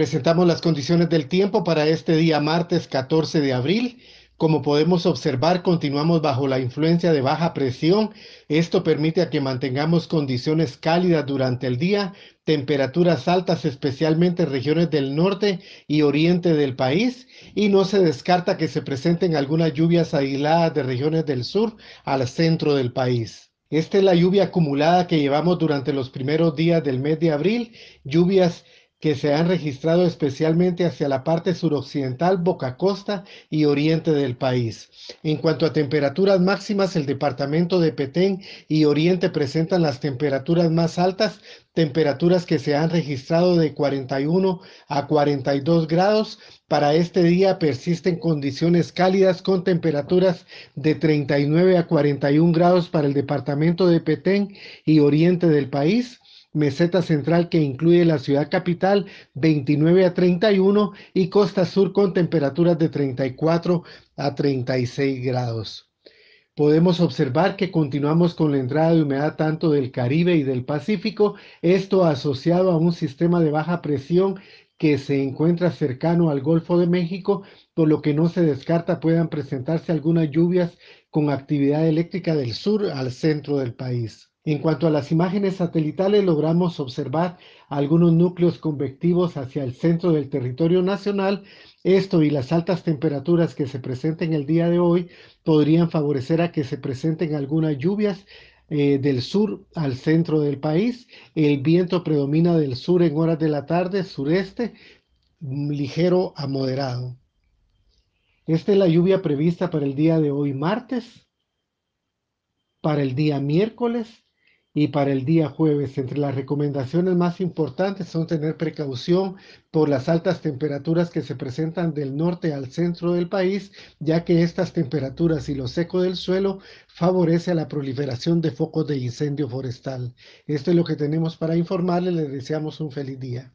Presentamos las condiciones del tiempo para este día martes 14 de abril. Como podemos observar, continuamos bajo la influencia de baja presión. Esto permite a que mantengamos condiciones cálidas durante el día, temperaturas altas especialmente en regiones del norte y oriente del país y no se descarta que se presenten algunas lluvias aisladas de regiones del sur al centro del país. Esta es la lluvia acumulada que llevamos durante los primeros días del mes de abril, lluvias que se han registrado especialmente hacia la parte suroccidental, boca costa y oriente del país. En cuanto a temperaturas máximas, el departamento de Petén y Oriente presentan las temperaturas más altas, temperaturas que se han registrado de 41 a 42 grados. Para este día persisten condiciones cálidas con temperaturas de 39 a 41 grados para el departamento de Petén y Oriente del país meseta central que incluye la ciudad capital 29 a 31 y costa sur con temperaturas de 34 a 36 grados. Podemos observar que continuamos con la entrada de humedad tanto del Caribe y del Pacífico, esto asociado a un sistema de baja presión que se encuentra cercano al Golfo de México, por lo que no se descarta puedan presentarse algunas lluvias con actividad eléctrica del sur al centro del país. En cuanto a las imágenes satelitales, logramos observar algunos núcleos convectivos hacia el centro del territorio nacional. Esto y las altas temperaturas que se presenten el día de hoy podrían favorecer a que se presenten algunas lluvias eh, del sur al centro del país. El viento predomina del sur en horas de la tarde, sureste, mm, ligero a moderado. Esta es la lluvia prevista para el día de hoy, martes, para el día miércoles y para el día jueves. Entre las recomendaciones más importantes son tener precaución por las altas temperaturas que se presentan del norte al centro del país, ya que estas temperaturas y lo seco del suelo favorece a la proliferación de focos de incendio forestal. Esto es lo que tenemos para informarles. Les deseamos un feliz día.